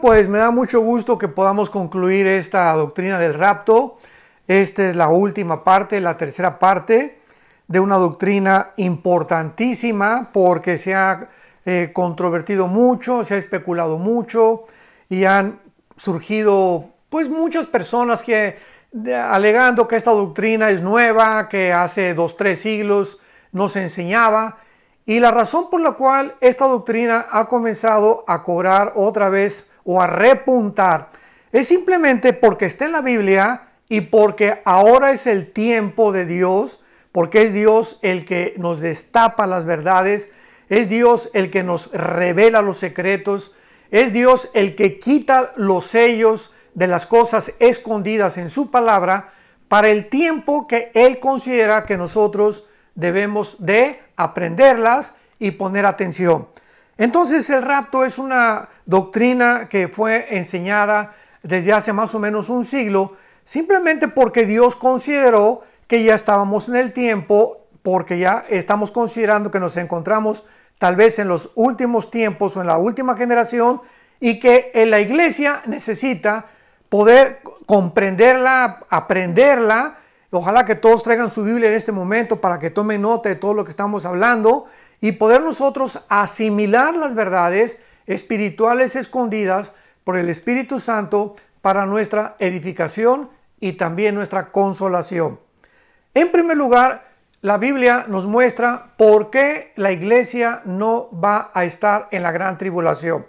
Pues me da mucho gusto que podamos concluir esta doctrina del rapto. Esta es la última parte, la tercera parte de una doctrina importantísima porque se ha eh, controvertido mucho, se ha especulado mucho y han surgido pues muchas personas que alegando que esta doctrina es nueva, que hace dos, tres siglos no se enseñaba y la razón por la cual esta doctrina ha comenzado a cobrar otra vez o a repuntar, es simplemente porque está en la Biblia y porque ahora es el tiempo de Dios, porque es Dios el que nos destapa las verdades, es Dios el que nos revela los secretos, es Dios el que quita los sellos de las cosas escondidas en su palabra para el tiempo que Él considera que nosotros debemos de aprenderlas y poner atención. Entonces el rapto es una doctrina que fue enseñada desde hace más o menos un siglo, simplemente porque Dios consideró que ya estábamos en el tiempo, porque ya estamos considerando que nos encontramos tal vez en los últimos tiempos o en la última generación y que en eh, la iglesia necesita poder comprenderla, aprenderla. Ojalá que todos traigan su Biblia en este momento para que tomen nota de todo lo que estamos hablando y poder nosotros asimilar las verdades espirituales escondidas por el Espíritu Santo para nuestra edificación y también nuestra consolación. En primer lugar, la Biblia nos muestra por qué la iglesia no va a estar en la gran tribulación.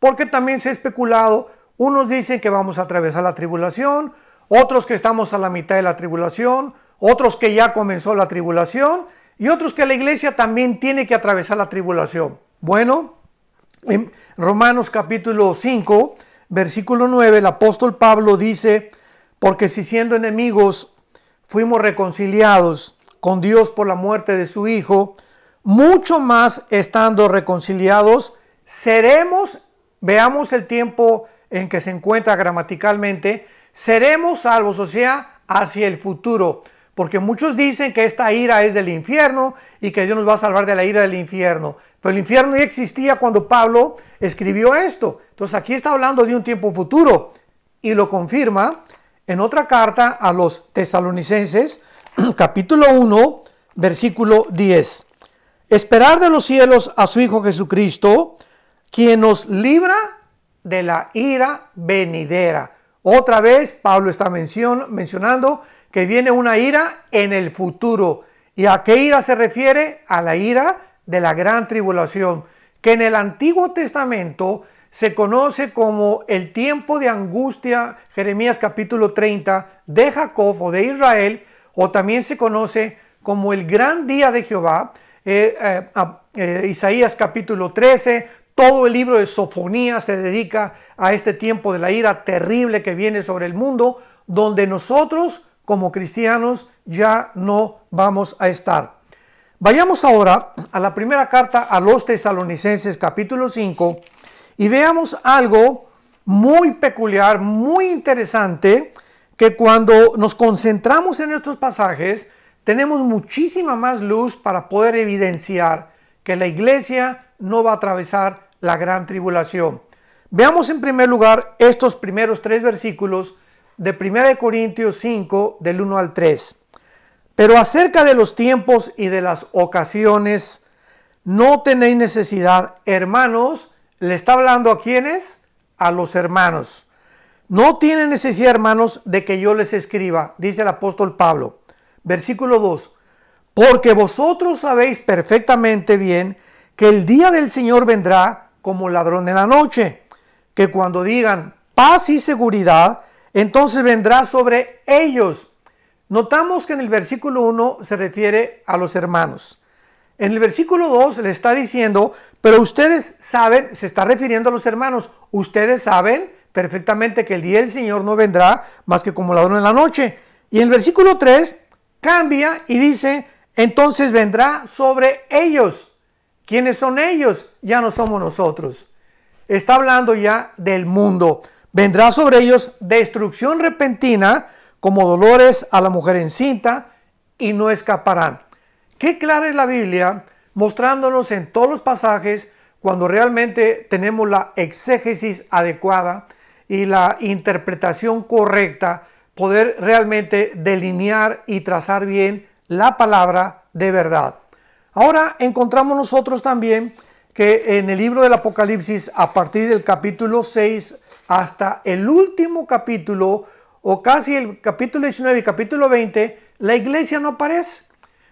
Porque también se ha especulado, unos dicen que vamos a atravesar la tribulación, otros que estamos a la mitad de la tribulación, otros que ya comenzó la tribulación y otros que la iglesia también tiene que atravesar la tribulación. Bueno, en Romanos capítulo 5, versículo 9, el apóstol Pablo dice, porque si siendo enemigos fuimos reconciliados con Dios por la muerte de su Hijo, mucho más estando reconciliados, seremos, veamos el tiempo en que se encuentra gramaticalmente, seremos salvos, o sea, hacia el futuro. Porque muchos dicen que esta ira es del infierno y que Dios nos va a salvar de la ira del infierno. Pero el infierno ya existía cuando Pablo escribió esto. Entonces aquí está hablando de un tiempo futuro y lo confirma en otra carta a los tesalonicenses, capítulo 1, versículo 10. Esperar de los cielos a su Hijo Jesucristo, quien nos libra de la ira venidera. Otra vez Pablo está mencionando que viene una ira en el futuro. ¿Y a qué ira se refiere? A la ira de la gran tribulación, que en el Antiguo Testamento se conoce como el tiempo de angustia, Jeremías capítulo 30, de Jacob o de Israel, o también se conoce como el gran día de Jehová, eh, eh, eh, Isaías capítulo 13, todo el libro de Sofonía se dedica a este tiempo de la ira terrible que viene sobre el mundo, donde nosotros como cristianos ya no vamos a estar. Vayamos ahora a la primera carta a los tesalonicenses capítulo 5 y veamos algo muy peculiar, muy interesante, que cuando nos concentramos en estos pasajes tenemos muchísima más luz para poder evidenciar que la iglesia no va a atravesar la gran tribulación. Veamos en primer lugar estos primeros tres versículos de 1 Corintios 5, del 1 al 3. Pero acerca de los tiempos y de las ocasiones, no tenéis necesidad, hermanos, le está hablando a quienes? A los hermanos. No tienen necesidad, hermanos, de que yo les escriba, dice el apóstol Pablo. Versículo 2. Porque vosotros sabéis perfectamente bien que el día del Señor vendrá como ladrón en la noche, que cuando digan paz y seguridad, entonces vendrá sobre ellos. Notamos que en el versículo 1 se refiere a los hermanos. En el versículo 2 le está diciendo, pero ustedes saben, se está refiriendo a los hermanos, ustedes saben perfectamente que el día del Señor no vendrá más que como la hora en la noche. Y en el versículo 3 cambia y dice, entonces vendrá sobre ellos. ¿Quiénes son ellos? Ya no somos nosotros. Está hablando ya del mundo. Vendrá sobre ellos destrucción repentina como dolores a la mujer encinta y no escaparán. Qué clara es la Biblia mostrándonos en todos los pasajes cuando realmente tenemos la exégesis adecuada y la interpretación correcta, poder realmente delinear y trazar bien la palabra de verdad. Ahora encontramos nosotros también que en el libro del Apocalipsis, a partir del capítulo 6 hasta el último capítulo, o casi el capítulo 19 y capítulo 20, la iglesia no aparece.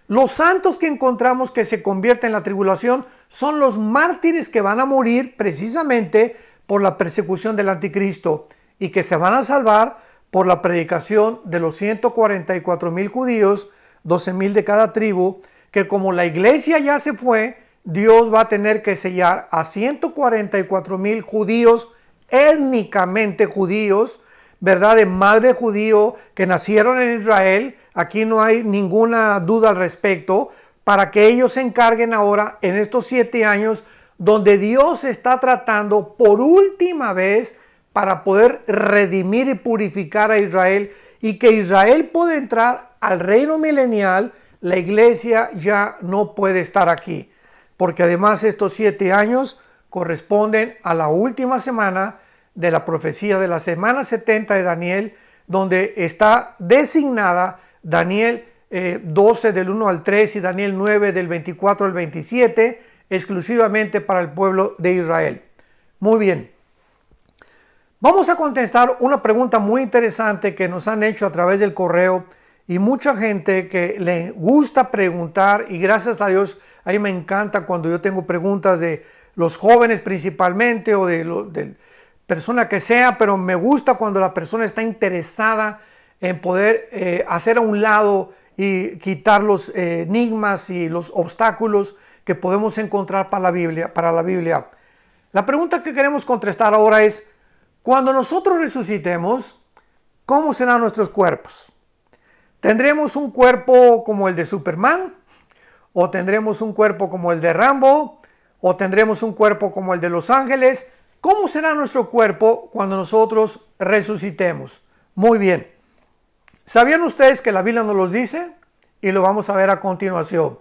Los santos que encontramos que se convierten en la tribulación son los mártires que van a morir precisamente por la persecución del anticristo y que se van a salvar por la predicación de los 144 mil judíos, 12 mil de cada tribu, que como la iglesia ya se fue, Dios va a tener que sellar a 144 mil judíos étnicamente judíos, ¿verdad? De madre judío que nacieron en Israel, aquí no hay ninguna duda al respecto, para que ellos se encarguen ahora en estos siete años donde Dios está tratando por última vez para poder redimir y purificar a Israel y que Israel pueda entrar al reino milenial, la iglesia ya no puede estar aquí, porque además estos siete años corresponden a la última semana de la profecía de la semana 70 de Daniel, donde está designada Daniel 12 eh, del 1 al 3 y Daniel 9 del 24 al 27, exclusivamente para el pueblo de Israel. Muy bien. Vamos a contestar una pregunta muy interesante que nos han hecho a través del correo y mucha gente que le gusta preguntar y gracias a Dios, ahí me encanta cuando yo tengo preguntas de los jóvenes principalmente o de, persona que sea, pero me gusta cuando la persona está interesada en poder eh, hacer a un lado y quitar los eh, enigmas y los obstáculos que podemos encontrar para la Biblia. Para la Biblia. La pregunta que queremos contestar ahora es, cuando nosotros resucitemos, ¿cómo serán nuestros cuerpos? ¿Tendremos un cuerpo como el de Superman? ¿O tendremos un cuerpo como el de Rambo? o tendremos un cuerpo como el de los ángeles? ¿Cómo será nuestro cuerpo cuando nosotros resucitemos? Muy bien. ¿Sabían ustedes que la Biblia nos los dice? Y lo vamos a ver a continuación.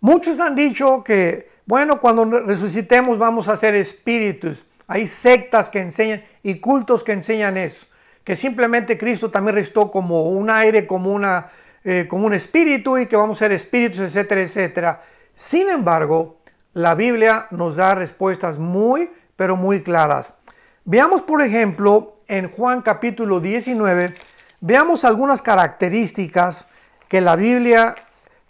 Muchos han dicho que, bueno, cuando resucitemos vamos a ser espíritus. Hay sectas que enseñan y cultos que enseñan eso. Que simplemente Cristo también restó como un aire, como, una, eh, como un espíritu y que vamos a ser espíritus, etcétera, etcétera. Sin embargo, la Biblia nos da respuestas muy, pero muy claras. Veamos, por ejemplo, en Juan capítulo 19, veamos algunas características que la Biblia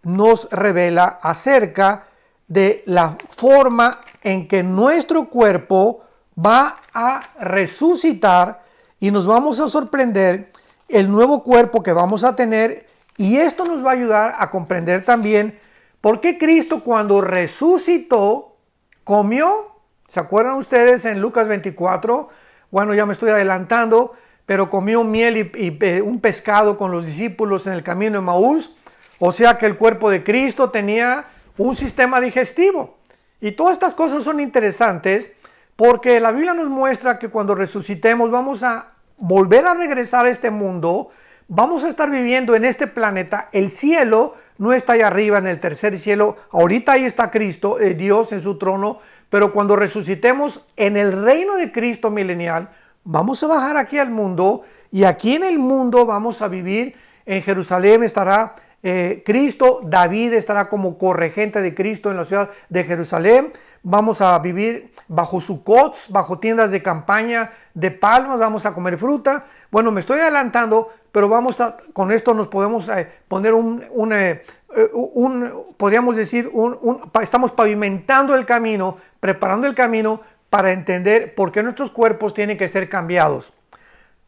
nos revela acerca de la forma en que nuestro cuerpo va a resucitar y nos vamos a sorprender el nuevo cuerpo que vamos a tener y esto nos va a ayudar a comprender también ¿Por qué Cristo cuando resucitó comió? ¿Se acuerdan ustedes en Lucas 24? Bueno, ya me estoy adelantando, pero comió miel y, y, eh, un pescado con los discípulos en el camino de Maús. O sea que el cuerpo de Cristo tenía un sistema digestivo. Y todas estas cosas son interesantes porque la Biblia nos muestra que cuando resucitemos vamos a volver a regresar a este mundo, vamos a estar viviendo en este planeta el cielo no está ahí arriba en el tercer cielo. Ahorita ahí está Cristo, eh, Dios en su trono, pero cuando resucitemos en el reino de Cristo milenial, vamos a bajar aquí al mundo y aquí en el mundo vamos a vivir. En Jerusalén estará eh, Cristo, David estará como corregente de Cristo en la ciudad de Jerusalén. Vamos a vivir bajo sucots, bajo tiendas de campaña de palmas, vamos a comer fruta. Bueno, me estoy adelantando, pero vamos a, con esto nos podemos eh, poner eh, un, podríamos decir, un, un, estamos pavimentando el camino, preparando el camino para entender por qué nuestros cuerpos tienen que ser cambiados.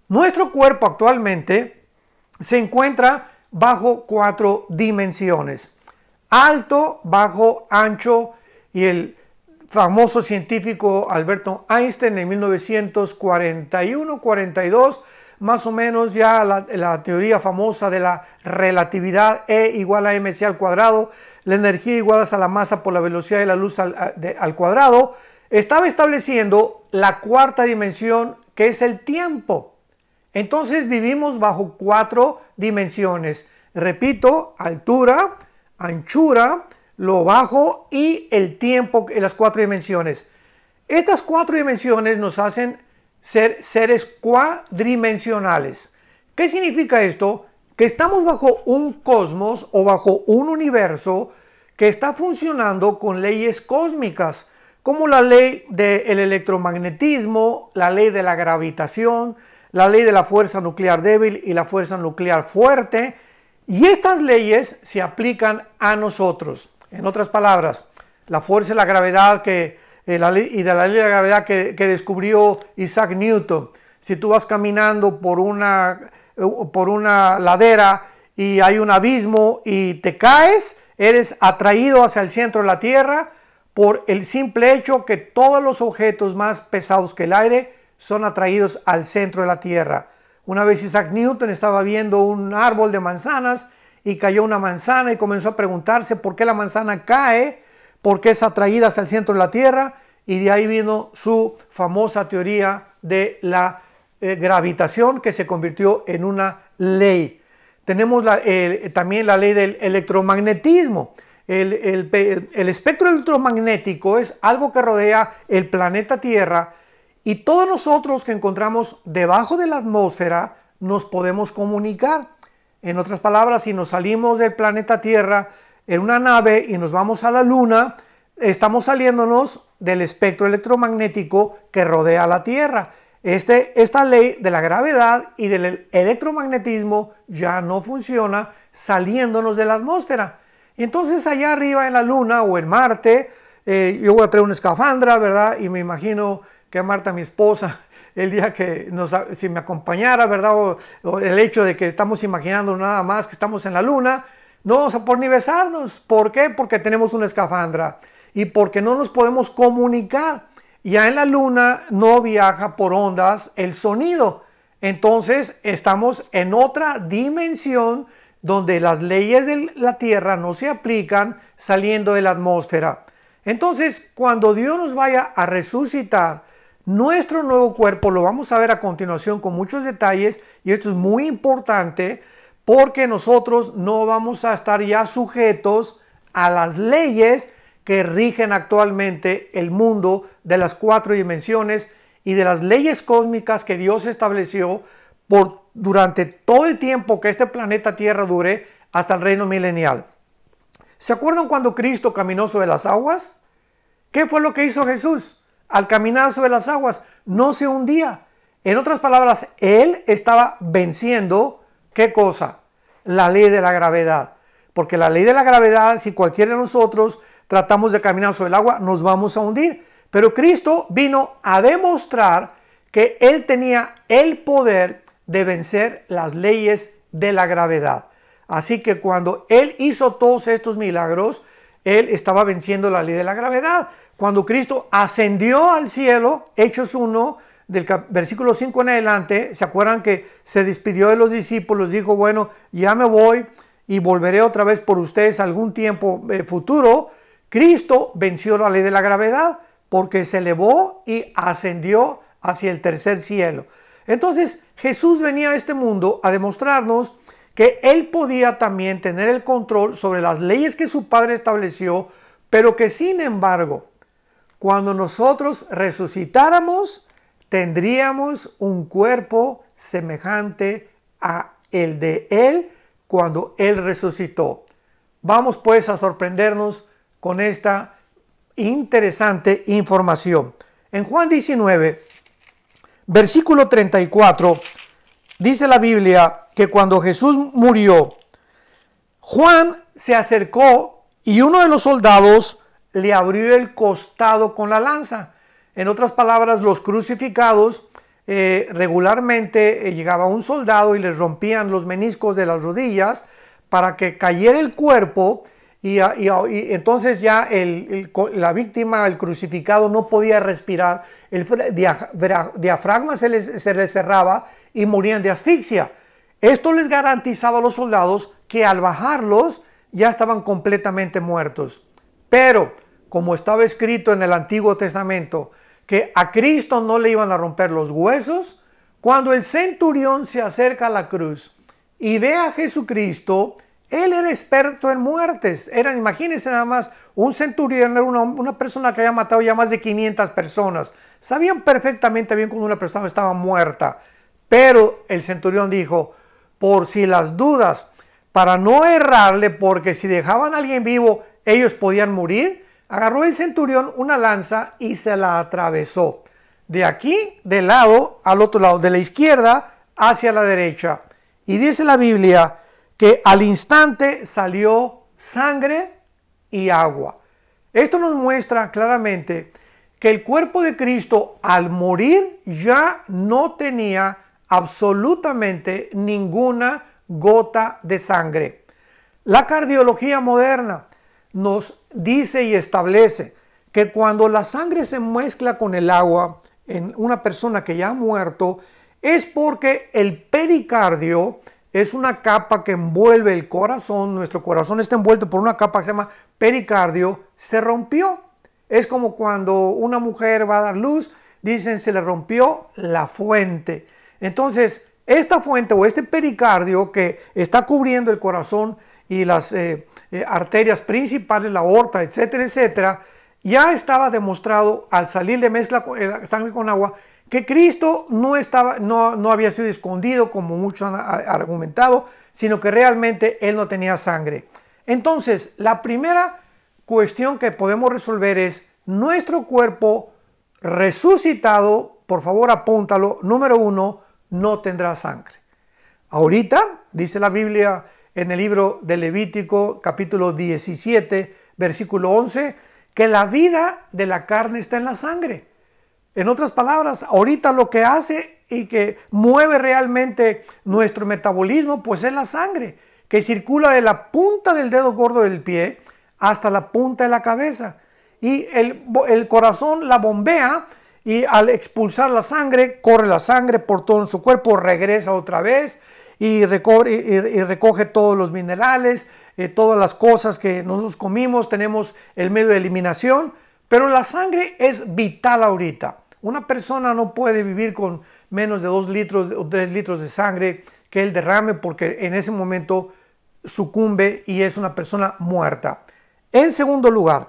Nuestro cuerpo actualmente se encuentra bajo cuatro dimensiones. Alto, bajo, ancho y el famoso científico Alberto Einstein en 1941-42, más o menos ya la, teoría famosa de la relatividad E igual a mc al cuadrado, la energía igual a la masa por la velocidad de la luz al cuadrado, estaba estableciendo la cuarta dimensión que es el tiempo. Entonces vivimos bajo cuatro dimensiones. Repito, altura, anchura, lo bajo y el tiempo en las cuatro dimensiones. Estas cuatro dimensiones nos hacen ser seres cuadrimensionales. ¿Qué significa esto? Que estamos bajo un cosmos o bajo un universo que está funcionando con leyes cósmicas, como la ley del electromagnetismo, la ley de la gravitación, la ley de la fuerza nuclear débil y la fuerza nuclear fuerte, y estas leyes se aplican a nosotros. En otras palabras, la fuerza y la gravedad que, eh, la y de la ley de la gravedad que, descubrió Isaac Newton. Si tú vas caminando por una, eh, por una ladera y hay un abismo y te caes, eres atraído hacia el centro de la Tierra por el simple hecho que todos los objetos más pesados que el aire son atraídos al centro de la Tierra. Una vez Isaac Newton estaba viendo un árbol de manzanas y cayó una manzana y comenzó a preguntarse por qué la manzana cae, por qué es atraída hacia el centro de la Tierra y de ahí vino su famosa teoría de la eh, gravitación que se convirtió en una ley. Tenemos también la ley del electromagnetismo. el espectro electromagnético es algo que rodea el planeta Tierra y todos nosotros que encontramos debajo de la atmósfera nos podemos comunicar. En otras palabras, si nos salimos del planeta Tierra en una nave y nos vamos a la Luna, estamos saliéndonos del espectro electromagnético que rodea la Tierra. Este, esta ley de la gravedad y del electromagnetismo ya no funciona saliéndonos de la atmósfera. entonces allá arriba en la Luna o en Marte, eh, yo voy a traer una escafandra, ¿verdad? Y me imagino que Marta, mi esposa, el día que si me acompañara, ¿verdad? O, el hecho de que estamos imaginando nada más que estamos en la luna, no vamos a por ni besarnos. ¿Por qué? Porque tenemos una escafandra y porque no nos podemos comunicar. Ya en la luna no viaja por ondas el sonido. Entonces estamos en otra dimensión donde las leyes de la Tierra no se aplican saliendo de la atmósfera. Entonces, cuando Dios nos vaya a resucitar, nuestro nuevo cuerpo lo vamos a ver a continuación con muchos detalles y esto es muy importante porque nosotros no vamos a estar ya sujetos a las leyes que rigen actualmente el mundo de las cuatro dimensiones y de las leyes cósmicas que Dios estableció por, durante todo el tiempo que este planeta Tierra dure hasta el reino milenial. ¿Se acuerdan cuando Cristo caminó sobre las aguas? ¿Qué fue lo que hizo Jesús? al caminar sobre las aguas, no se hundía. En otras palabras, él estaba venciendo, ¿qué cosa? La ley de la gravedad. Porque la ley de la gravedad, si cualquiera de nosotros tratamos de caminar sobre el agua, nos vamos a hundir. Pero Cristo vino a demostrar que él tenía el poder de vencer las leyes de la gravedad. Así que cuando él hizo todos estos milagros, él estaba venciendo la ley de la gravedad cuando Cristo ascendió al cielo, Hechos 1, del versículo 5 en adelante, ¿se acuerdan que se despidió de los discípulos? Dijo, bueno, ya me voy y volveré otra vez por ustedes algún tiempo eh, futuro. Cristo venció la ley de la gravedad porque se elevó y ascendió hacia el tercer cielo. Entonces Jesús venía a este mundo a demostrarnos que él podía también tener el control sobre las leyes que su padre estableció, pero que sin embargo cuando nosotros resucitáramos, tendríamos un cuerpo semejante a el de Él cuando Él resucitó. Vamos pues a sorprendernos con esta interesante información. En Juan 19, versículo 34, dice la Biblia que cuando Jesús murió, Juan se acercó y uno de los soldados le abrió el costado con la lanza. En otras palabras, los crucificados eh, regularmente eh, llegaba un soldado y les rompían los meniscos de las rodillas para que cayera el cuerpo y, ah, ah, entonces ya la víctima, el crucificado, no podía respirar, el diafragma se les, se les cerraba y morían de asfixia. Esto les garantizaba a los soldados que al bajarlos ya estaban completamente muertos. Pero como estaba escrito en el Antiguo Testamento, que a Cristo no le iban a romper los huesos, cuando el centurión se acerca a la cruz y ve a Jesucristo, él era experto en muertes. Eran, imagínense nada más, un centurión era una, una, persona que había matado ya más de 500 personas. Sabían perfectamente bien cuando una persona estaba muerta. Pero el centurión dijo, por si las dudas, para no errarle, porque si dejaban a alguien vivo, ellos podían morir. Agarró el centurión una lanza y se la atravesó. De aquí, del lado al otro lado, de la izquierda hacia la derecha. Y dice la Biblia que al instante salió sangre y agua. Esto nos muestra claramente que el cuerpo de Cristo al morir ya no tenía absolutamente ninguna gota de sangre. La cardiología moderna nos dice y establece que cuando la sangre se mezcla con el agua en una persona que ya ha muerto, es porque el pericardio es una capa que envuelve el corazón, nuestro corazón está envuelto por una capa que se llama pericardio, se rompió. Es como cuando una mujer va a dar luz, dicen se le rompió la fuente. Entonces, esta fuente o este pericardio que está cubriendo el corazón y las eh, eh, arterias principales, la aorta, etcétera, etcétera, ya estaba demostrado al salir de mezcla eh, sangre con agua que Cristo no, estaba, no, no había sido escondido, como muchos han argumentado, sino que realmente Él no tenía sangre. Entonces, la primera cuestión que podemos resolver es nuestro cuerpo resucitado, por favor apúntalo, número uno, no tendrá sangre. Ahorita, dice la Biblia en el libro de Levítico capítulo 17, versículo 11, que la vida de la carne está en la sangre. En otras palabras, ahorita lo que hace y que mueve realmente nuestro metabolismo, pues es la sangre, que circula de la punta del dedo gordo del pie hasta la punta de la cabeza. Y el, corazón la bombea y al expulsar la sangre, corre la sangre por todo su cuerpo, regresa otra vez y, recoge todos los minerales, eh, todas las cosas que nosotros comimos, tenemos el medio de eliminación, pero la sangre es vital ahorita. Una persona no puede vivir con menos de 2 litros o 3 litros de sangre que él derrame porque en ese momento sucumbe y es una persona muerta. En segundo lugar,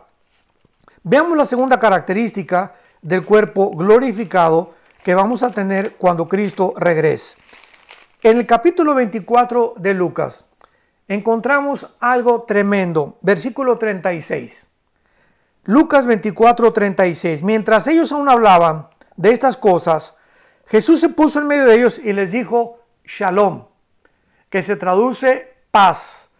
veamos la segunda característica del cuerpo glorificado que vamos a tener cuando Cristo regrese. En el capítulo 24 de Lucas encontramos algo tremendo, versículo 36. Lucas 24, 36. Mientras ellos aún hablaban de estas cosas, Jesús se puso en medio de ellos y les dijo, Shalom, que se traduce paz.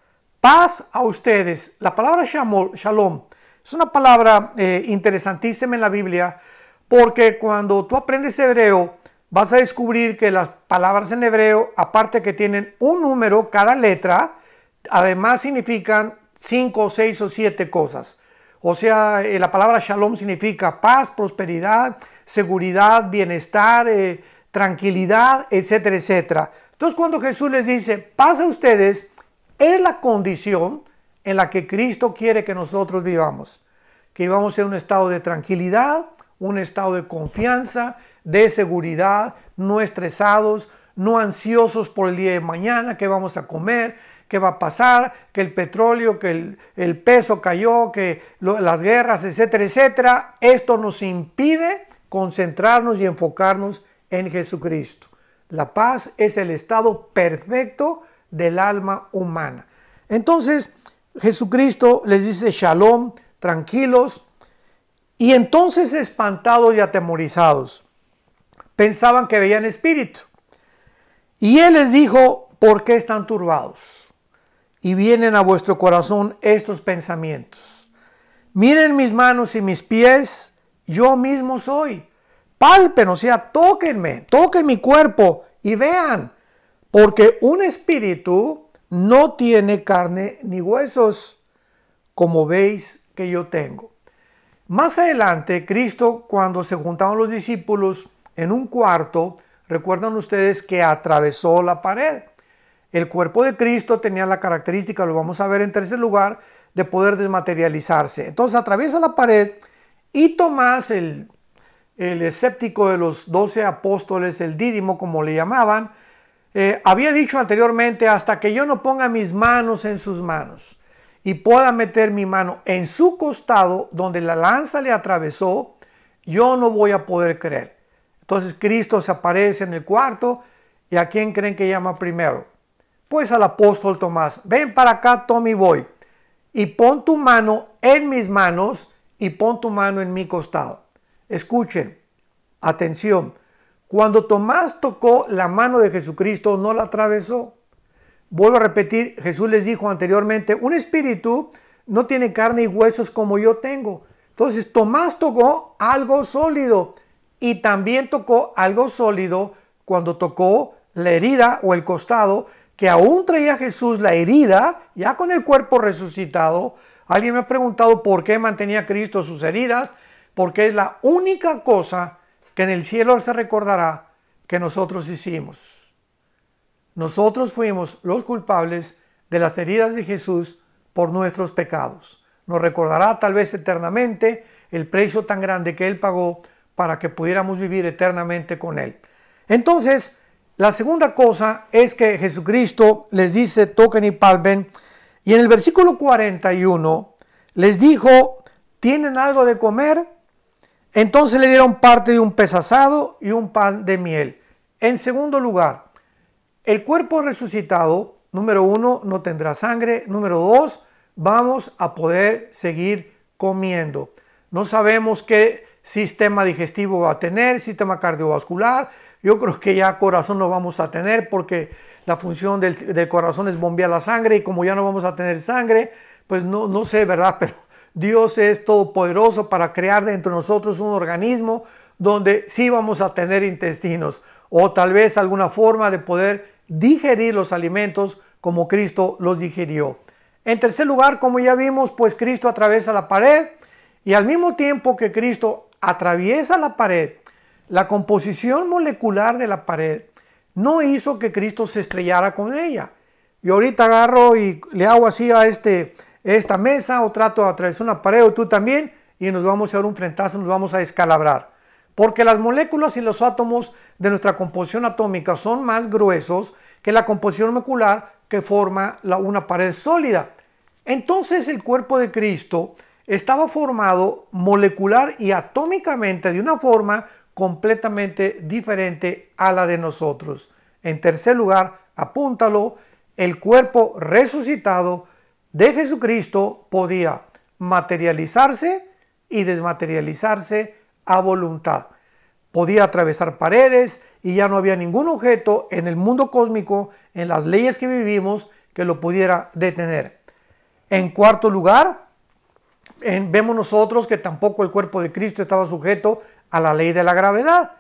Paz a ustedes. La palabra shalom es una palabra eh, interesantísima en la Biblia porque cuando tú aprendes hebreo, vas a descubrir que las palabras en hebreo, aparte que tienen un número cada letra, además significan cinco, seis o siete cosas. O sea, eh, la palabra shalom significa paz, prosperidad, seguridad, bienestar, eh, tranquilidad, etcétera, etcétera. Entonces cuando Jesús les dice, paz a ustedes, es la condición en la que Cristo quiere que nosotros vivamos. Que vivamos en un estado de tranquilidad, un estado de confianza, de seguridad, no estresados, no ansiosos por el día de mañana, qué vamos a comer, qué va a pasar, que el petróleo, que el, peso cayó, que las guerras, etcétera, etcétera. Esto nos impide concentrarnos y enfocarnos en Jesucristo. La paz es el estado perfecto del alma humana. Entonces, Jesucristo les dice, shalom, tranquilos, y entonces espantados y atemorizados, pensaban que veían espíritu. Y él les dijo, ¿por qué están turbados? Y vienen a vuestro corazón estos pensamientos. Miren mis manos y mis pies, yo mismo soy. Palpen, o sea, tóquenme, toquen mi cuerpo y vean, porque un espíritu no tiene carne ni huesos, como veis que yo tengo. Más adelante, Cristo, cuando se juntaban los discípulos en un cuarto, recuerdan ustedes que atravesó la pared. El cuerpo de Cristo tenía la característica, lo vamos a ver en tercer lugar, de poder desmaterializarse. Entonces atraviesa la pared y Tomás, el, escéptico de los doce apóstoles, el Dídimo, como le llamaban, eh, había dicho anteriormente, hasta que yo no ponga mis manos en sus manos y pueda meter mi mano en su costado donde la lanza le atravesó, yo no voy a poder creer. Entonces Cristo se aparece en el cuarto y a quién creen que llama primero? Pues al apóstol Tomás, ven para acá, Tommy voy y pon tu mano en mis manos y pon tu mano en mi costado. Escuchen, atención, cuando Tomás tocó la mano de Jesucristo no la atravesó. Vuelvo a repetir, Jesús les dijo anteriormente, un espíritu no tiene carne y huesos como yo tengo. Entonces Tomás tocó algo sólido y también tocó algo sólido cuando tocó la herida o el costado que aún traía Jesús la herida, ya con el cuerpo resucitado. Alguien me ha preguntado por qué mantenía Cristo sus heridas, porque es la única cosa que en el cielo se recordará que nosotros hicimos. Nosotros fuimos los culpables de las heridas de Jesús por nuestros pecados. Nos recordará tal vez eternamente el precio tan grande que Él pagó para que pudiéramos vivir eternamente con Él. Entonces, la segunda cosa es que Jesucristo les dice, toquen y palmen, Y en el versículo 41 les dijo, ¿tienen algo de comer? Entonces le dieron parte de un pez asado y un pan de miel. En segundo lugar, el cuerpo resucitado, número uno, no tendrá sangre. Número dos, vamos a poder seguir comiendo. No sabemos qué sistema digestivo va a tener, sistema cardiovascular. Yo creo que ya corazón no vamos a tener porque la función del, corazón es bombear la sangre y como ya no vamos a tener sangre, pues no, no sé, ¿verdad? Pero Dios es todopoderoso para crear dentro de nosotros un organismo donde sí vamos a tener intestinos o tal vez alguna forma de poder digerir los alimentos como Cristo los digirió. En tercer lugar, como ya vimos, pues Cristo atraviesa la pared y al mismo tiempo que Cristo atraviesa la pared, la composición molecular de la pared no hizo que Cristo se estrellara con ella. Y ahorita agarro y le hago así a este, esta mesa o trato de atravesar una pared o tú también y nos vamos a dar un frentazo, nos vamos a escalabrar porque las moléculas y los átomos de nuestra composición atómica son más gruesos que la composición molecular que forma una pared sólida. Entonces el cuerpo de Cristo estaba formado molecular y atómicamente de una forma completamente diferente a la de nosotros. En tercer lugar, apúntalo, el cuerpo resucitado de Jesucristo podía materializarse y desmaterializarse a voluntad. Podía atravesar paredes y ya no había ningún objeto en el mundo cósmico, en las leyes que vivimos, que lo pudiera detener. En cuarto lugar, en, vemos nosotros que tampoco el cuerpo de Cristo estaba sujeto a la ley de la gravedad.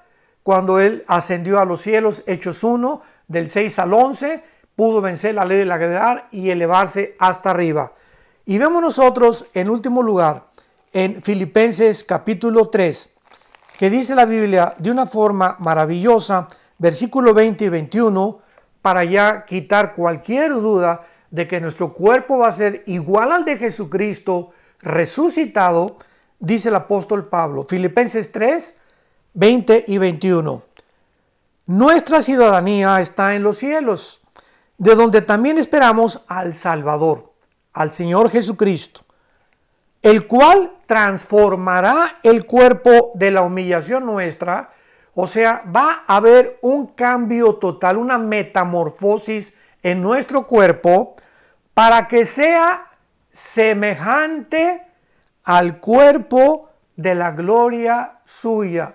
Cuando Él ascendió a los cielos, Hechos 1, del 6 al 11, pudo vencer la ley de la gravedad y elevarse hasta arriba. Y vemos nosotros, en último lugar, en Filipenses capítulo 3, que dice la Biblia de una forma maravillosa, versículo 20 y 21, para ya quitar cualquier duda de que nuestro cuerpo va a ser igual al de Jesucristo resucitado, dice el apóstol Pablo. Filipenses 3, 20 y 21. Nuestra ciudadanía está en los cielos, de donde también esperamos al Salvador, al Señor Jesucristo el cual transformará el cuerpo de la humillación nuestra, o sea, va a haber un cambio total, una metamorfosis en nuestro cuerpo para que sea semejante al cuerpo de la gloria suya.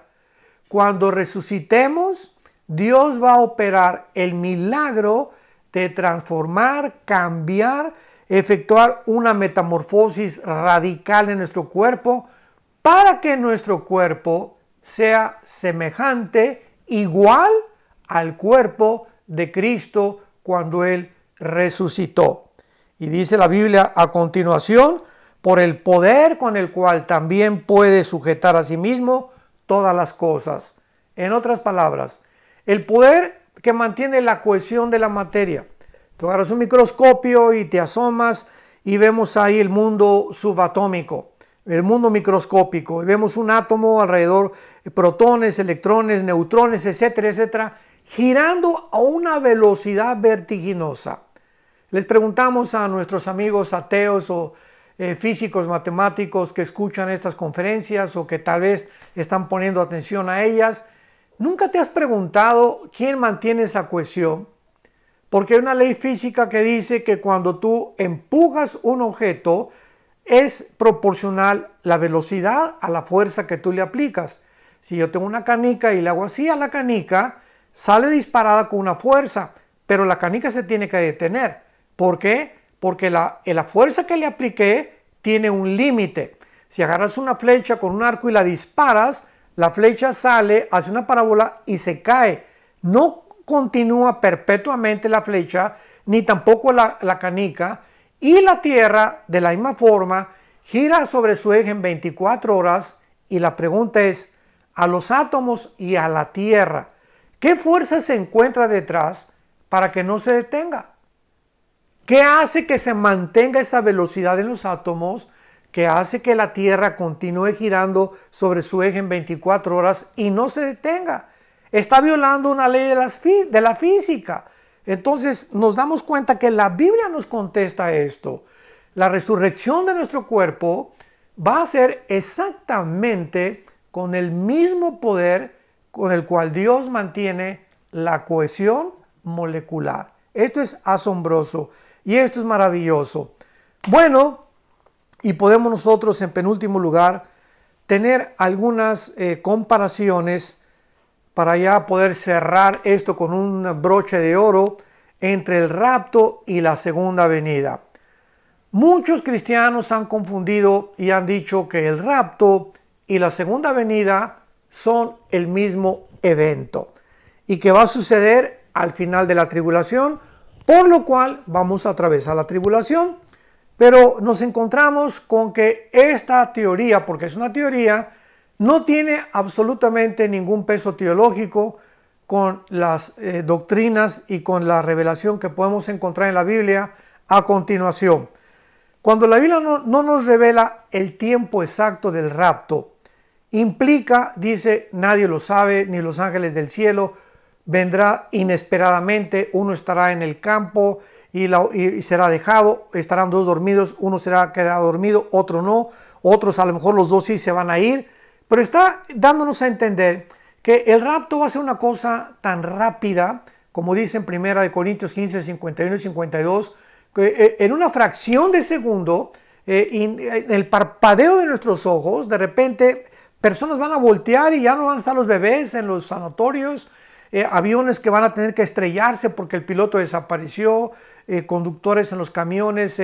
Cuando resucitemos, Dios va a operar el milagro de transformar, cambiar, efectuar una metamorfosis radical en nuestro cuerpo para que nuestro cuerpo sea semejante, igual al cuerpo de Cristo cuando Él resucitó. Y dice la Biblia a continuación, por el poder con el cual también puede sujetar a sí mismo todas las cosas. En otras palabras, el poder que mantiene la cohesión de la materia, Tú agarras un microscopio y te asomas y vemos ahí el mundo subatómico, el mundo microscópico. Y vemos un átomo alrededor, eh, protones, electrones, neutrones, etcétera, etcétera, girando a una velocidad vertiginosa. Les preguntamos a nuestros amigos ateos o eh, físicos, matemáticos que escuchan estas conferencias o que tal vez están poniendo atención a ellas, ¿nunca te has preguntado quién mantiene esa cohesión? Porque hay una ley física que dice que cuando tú empujas un objeto es proporcional la velocidad a la fuerza que tú le aplicas. Si yo tengo una canica y le hago así a la canica, sale disparada con una fuerza, pero la canica se tiene que detener. ¿Por qué? Porque la, eh, la fuerza que le apliqué tiene un límite. Si agarras una flecha con un arco y la disparas, la flecha sale, hace una parábola y se cae. No continúa perpetuamente la flecha, ni tampoco la, canica, y la Tierra, de la misma forma, gira sobre su eje en 24 horas, y la pregunta es, a los átomos y a la Tierra, ¿qué fuerza se encuentra detrás para que no se detenga? ¿Qué hace que se mantenga esa velocidad en los átomos? que hace que la Tierra continúe girando sobre su eje en 24 horas y no se detenga. Está violando una ley de, las de la física. Entonces nos damos cuenta que la Biblia nos contesta esto. La resurrección de nuestro cuerpo va a ser exactamente con el mismo poder con el cual Dios mantiene la cohesión molecular. Esto es asombroso y esto es maravilloso. Bueno, y podemos nosotros en penúltimo lugar tener algunas eh, comparaciones para ya poder cerrar esto con un broche de oro entre el rapto y la segunda venida. Muchos cristianos han confundido y han dicho que el rapto y la segunda venida son el mismo evento y que va a suceder al final de la tribulación, por lo cual vamos a atravesar la tribulación. Pero nos encontramos con que esta teoría, porque es una teoría, no tiene absolutamente ningún peso teológico con las eh, doctrinas y con la revelación que podemos encontrar en la Biblia a continuación. Cuando la Biblia no, nos revela el tiempo exacto del rapto, implica, dice, nadie lo sabe, ni los ángeles del cielo, vendrá inesperadamente, uno estará en el campo y, y, será dejado, estarán dos dormidos, uno será quedado dormido, otro no, otros a lo mejor los dos sí se van a ir, pero está dándonos a entender que el rapto va a ser una cosa tan rápida, como dicen en de Corintios 15, 51 y 52, que eh, en una fracción de segundo, eh, eh, en el parpadeo de nuestros ojos, de repente personas van a voltear y ya no van a estar los bebés en los sanatorios, aviones que van a tener que estrellarse porque el piloto desapareció, conductores en los camiones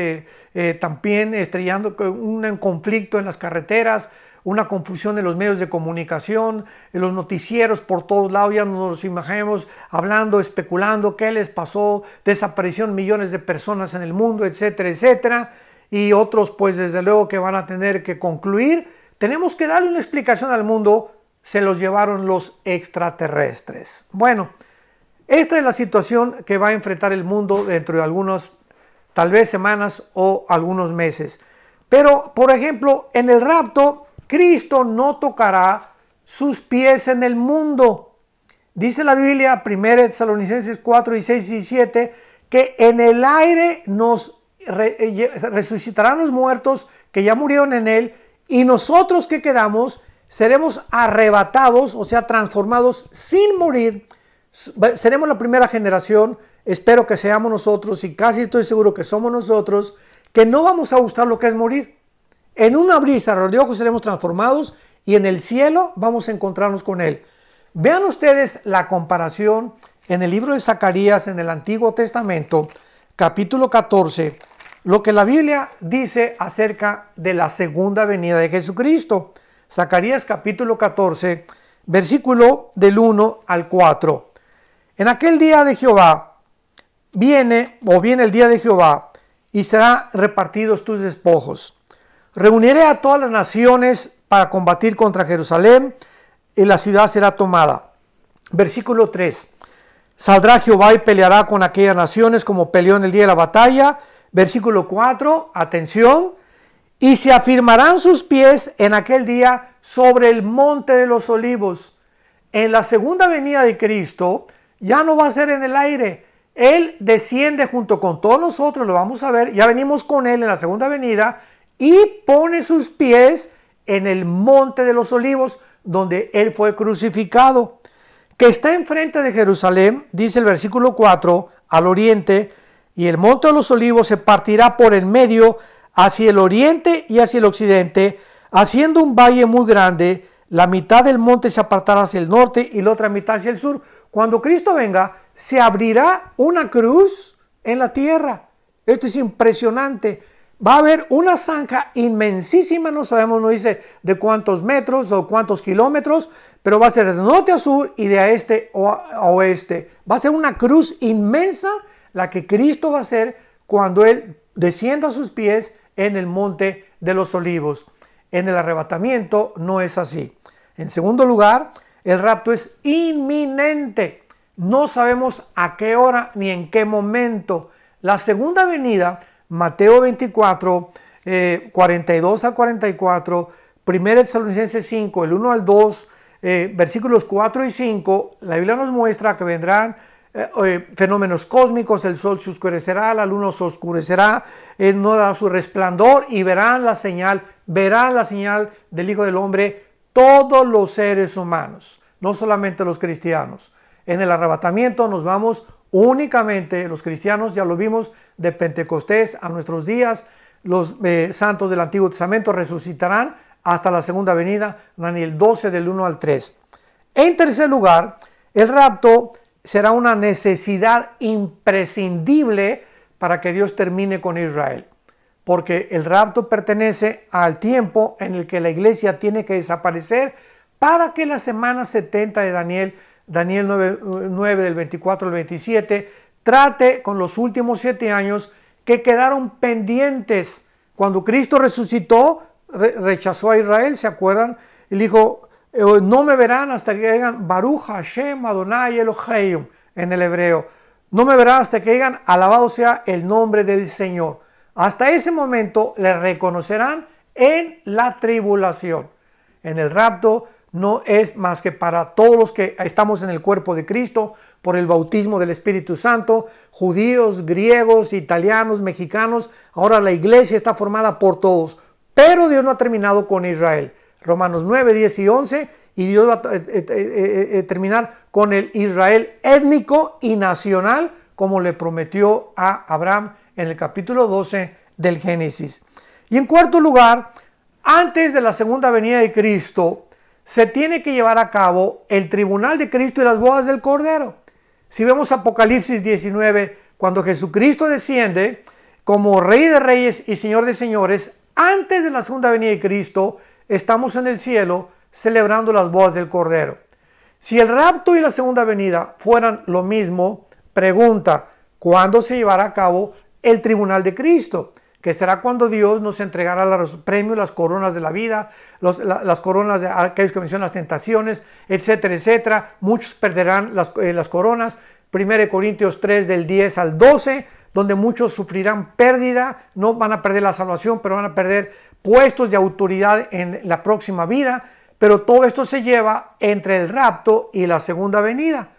también estrellando, un conflicto en las carreteras, una confusión en los medios de comunicación, en los noticieros por todos lados, ya nos imaginemos hablando, especulando qué les pasó, desaparición millones de personas en el mundo, etcétera, etcétera, y otros pues desde luego que van a tener que concluir. Tenemos que darle una explicación al mundo, se los llevaron los extraterrestres. Bueno, esta es la situación que va a enfrentar el mundo dentro de algunas, tal vez semanas o algunos meses. Pero, por ejemplo, en el rapto Cristo no tocará sus pies en el mundo. Dice la Biblia, 1 Tesalonicenses 4 y 6 y 7, que en el aire nos eh, resucitarán los muertos que ya murieron en él y nosotros que quedamos seremos arrebatados, o sea, transformados sin morir. Seremos la primera generación, espero que seamos nosotros y casi estoy seguro que somos nosotros, que no vamos a gustar lo que es morir. En una brisa, cerrar de ojos seremos transformados y en el cielo vamos a encontrarnos con Él. Vean ustedes la comparación en el libro de Zacarías, en el Antiguo Testamento, capítulo 14, lo que la Biblia dice acerca de la segunda venida de Jesucristo. Zacarías capítulo 14, versículo del 1 al 4. En aquel día de Jehová viene o viene el día de Jehová y será repartidos tus despojos Reuniré a todas las naciones para combatir contra Jerusalén y la ciudad será tomada. Versículo 3. Saldrá Jehová y peleará con aquellas naciones como peleó en el día de la batalla. Versículo 4. Atención. Y se afirmarán sus pies en aquel día sobre el monte de los olivos. En la segunda venida de Cristo ya no va a ser en el aire. Él desciende junto con todos nosotros, lo vamos a ver. Ya venimos con Él en la segunda venida y pone sus pies en el monte de los olivos donde él fue crucificado, que está enfrente de Jerusalén, dice el versículo 4, al oriente, y el monte de los olivos se partirá por el medio hacia el oriente y hacia el occidente, haciendo un valle muy grande, la mitad del monte se apartará hacia el norte y la otra mitad hacia el sur. Cuando Cristo venga, se abrirá una cruz en la tierra. Esto es impresionante va a haber una zanja inmensísima, no sabemos, no dice de cuántos metros o cuántos kilómetros, pero va a ser de norte a sur y de este a oeste. Va a ser una cruz inmensa la que Cristo va a hacer cuando Él descienda a sus pies en el monte de los olivos. En el arrebatamiento no es así. En segundo lugar, el rapto es inminente. No sabemos a qué hora ni en qué momento. La segunda venida Mateo 24, 42 eh, al 44, 1 Tesalonicenses 5, el 1 al 2, eh, versículos 4 y 5, la Biblia nos muestra que vendrán eh, fenómenos cósmicos, el sol se oscurecerá, la luna se oscurecerá, él no dará su resplandor y verán la señal, verán la señal del Hijo del Hombre todos los seres humanos, no solamente los cristianos. En el arrebatamiento nos vamos únicamente, los cristianos, ya lo vimos, de Pentecostés a nuestros días, los eh, santos del Antiguo Testamento resucitarán hasta la segunda venida, Daniel 12 del 1 al 3. En tercer lugar, el rapto será una necesidad imprescindible para que Dios termine con Israel, porque el rapto pertenece al tiempo en el que la iglesia tiene que desaparecer para que la semana 70 de Daniel Daniel 9, del 24 al 27, trate con los últimos siete años que quedaron pendientes. Cuando Cristo resucitó, rechazó a Israel, ¿se acuerdan? Y dijo, eh, no me verán hasta que digan Baruch Hashem Adonai Eloheim en el hebreo. No me verán hasta que digan alabado sea el nombre del Señor. Hasta ese momento le reconocerán en la tribulación, en el rapto, no es más que para todos los que estamos en el cuerpo de Cristo por el bautismo del Espíritu Santo, judíos, griegos, italianos, mexicanos. Ahora la iglesia está formada por todos, pero Dios no ha terminado con Israel. Romanos 9, 10 y 11, y Dios va a eh, eh, eh, terminar con el Israel étnico y nacional, como le prometió a Abraham en el capítulo 12 del Génesis. Y en cuarto lugar, antes de la segunda venida de Cristo, se tiene que llevar a cabo el tribunal de Cristo y las bodas del Cordero. Si vemos Apocalipsis 19, cuando Jesucristo desciende como Rey de Reyes y Señor de Señores, antes de la segunda venida de Cristo, estamos en el cielo celebrando las bodas del Cordero. Si el rapto y la segunda venida fueran lo mismo, pregunta, ¿cuándo se llevará a cabo el tribunal de Cristo? que será cuando Dios nos entregará los premios, las coronas de la vida, las coronas de aquellos que mencionan las tentaciones, etcétera, etcétera. Muchos perderán las, eh, las coronas. 1 Corintios 3 del 10 al 12, donde muchos sufrirán pérdida, no van a perder la salvación, pero van a perder puestos de autoridad en la próxima vida. Pero todo esto se lleva entre el rapto y la segunda venida.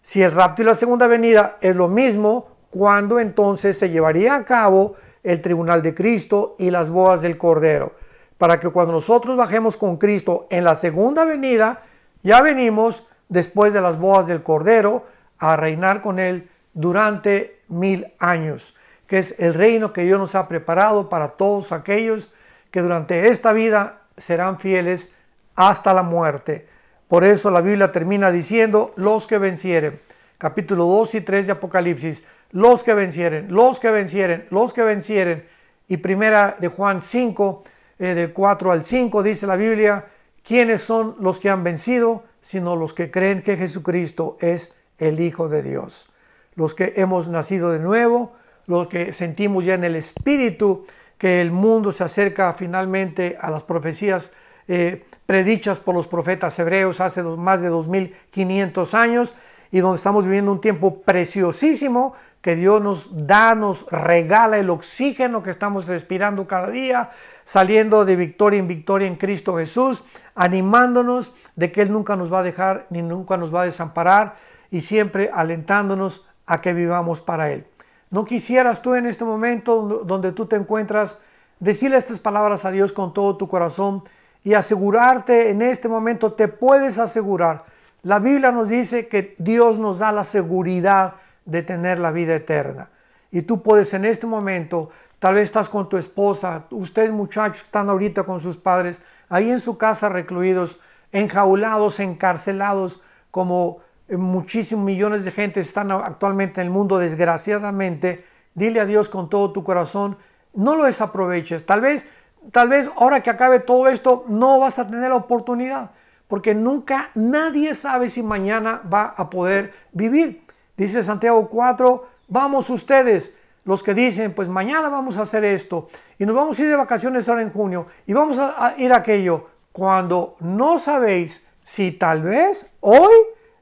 Si el rapto y la segunda venida es lo mismo, ¿cuándo entonces se llevaría a cabo el tribunal de Cristo y las bodas del Cordero, para que cuando nosotros bajemos con Cristo en la segunda venida, ya venimos después de las bodas del Cordero a reinar con Él durante mil años, que es el reino que Dios nos ha preparado para todos aquellos que durante esta vida serán fieles hasta la muerte. Por eso la Biblia termina diciendo, los que vencieren capítulo 2 y 3 de Apocalipsis, los que vencieren, los que vencieren, los que vencieren. Y primera de Juan 5, eh, del 4 al 5, dice la Biblia, ¿quiénes son los que han vencido? Sino los que creen que Jesucristo es el Hijo de Dios. Los que hemos nacido de nuevo, los que sentimos ya en el Espíritu que el mundo se acerca finalmente a las profecías eh, predichas por los profetas hebreos hace más de 2500 años y donde estamos viviendo un tiempo preciosísimo que Dios nos da, nos regala el oxígeno que estamos respirando cada día, saliendo de victoria en victoria en Cristo Jesús, animándonos de que Él nunca nos va a dejar ni nunca nos va a desamparar y siempre alentándonos a que vivamos para Él. ¿No quisieras tú en este momento donde tú te encuentras decirle estas palabras a Dios con todo tu corazón y asegurarte en este momento, te puedes asegurar la Biblia nos dice que Dios nos da la seguridad de tener la vida eterna. Y tú puedes en este momento, tal vez estás con tu esposa, ustedes muchachos están ahorita con sus padres, ahí en su casa recluidos, enjaulados, encarcelados, como eh, muchísimos millones de gente están actualmente en el mundo, desgraciadamente. Dile a Dios con todo tu corazón, no lo desaproveches. Tal vez, tal vez ahora que acabe todo esto, no vas a tener la oportunidad porque nunca nadie sabe si mañana va a poder vivir. Dice Santiago 4, vamos ustedes, los que dicen, pues mañana vamos a hacer esto y nos vamos a ir de vacaciones ahora en junio y vamos a, ir aquello, cuando no sabéis si tal vez hoy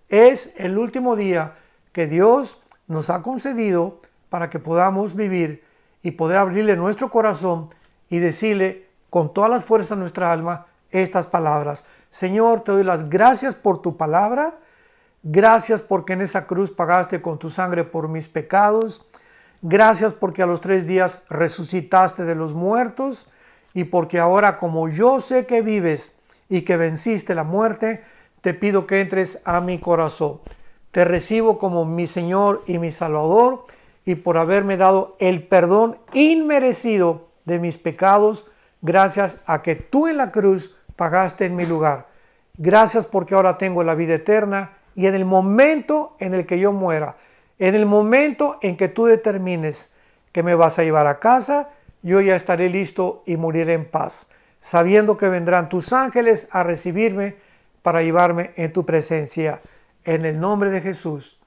es el último día que Dios nos ha concedido para que podamos vivir y poder abrirle nuestro corazón y decirle con todas las fuerzas de nuestra alma estas palabras. Señor, te doy las gracias por tu palabra. Gracias porque en esa cruz pagaste con tu sangre por mis pecados. Gracias porque a los tres días resucitaste de los muertos y porque ahora como yo sé que vives y que venciste la muerte, te pido que entres a mi corazón. Te recibo como mi Señor y mi Salvador y por haberme dado el perdón inmerecido de mis pecados, gracias a que tú en la cruz pagaste en mi lugar. Gracias porque ahora tengo la vida eterna y en el momento en el que yo muera, en el momento en que tú determines que me vas a llevar a casa, yo ya estaré listo y moriré en paz, sabiendo que vendrán tus ángeles a recibirme para llevarme en tu presencia. En el nombre de Jesús.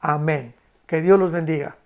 Amén. Que Dios los bendiga.